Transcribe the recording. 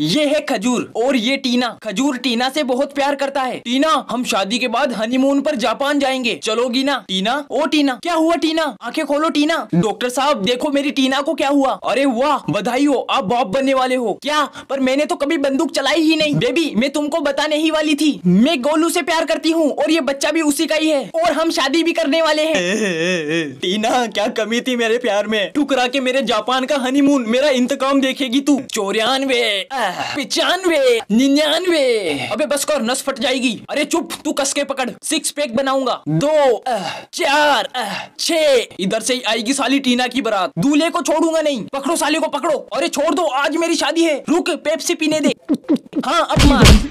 ये है खजूर और ये टीना खजूर टीना से बहुत प्यार करता है टीना हम शादी के बाद हनीमून पर जापान जाएंगे चलोगी ना टीना ओ टीना क्या हुआ टीना आंखें खोलो टीना डॉक्टर साहब देखो मेरी टीना को क्या हुआ अरे वाह बधाई हो आप बाप बनने वाले हो क्या पर मैंने तो कभी बंदूक चलाई ही नहीं बेबी मैं तुमको बताने ही वाली थी मैं गोलू से प्यार करती हूँ और ये बच्चा भी उसी का ही है और हम शादी भी करने वाले है टीना क्या कमी थी मेरे प्यार में ठुकरा के मेरे जापान का हनीमून मेरा इंतकाम देखेगी तू चौरानवे पिचानवे निन्यानवे अबे बस कर नस फट जाएगी अरे चुप तू कस के पकड़ सिक्स पैक बनाऊंगा दो चार छ इधर से ही आएगी साली टीना की बरात दूल्हे को छोड़ूंगा नहीं पकड़ो साले को पकड़ो अरे छोड़ दो आज मेरी शादी है रुक पेप्सी पीने दे हाँ अब मार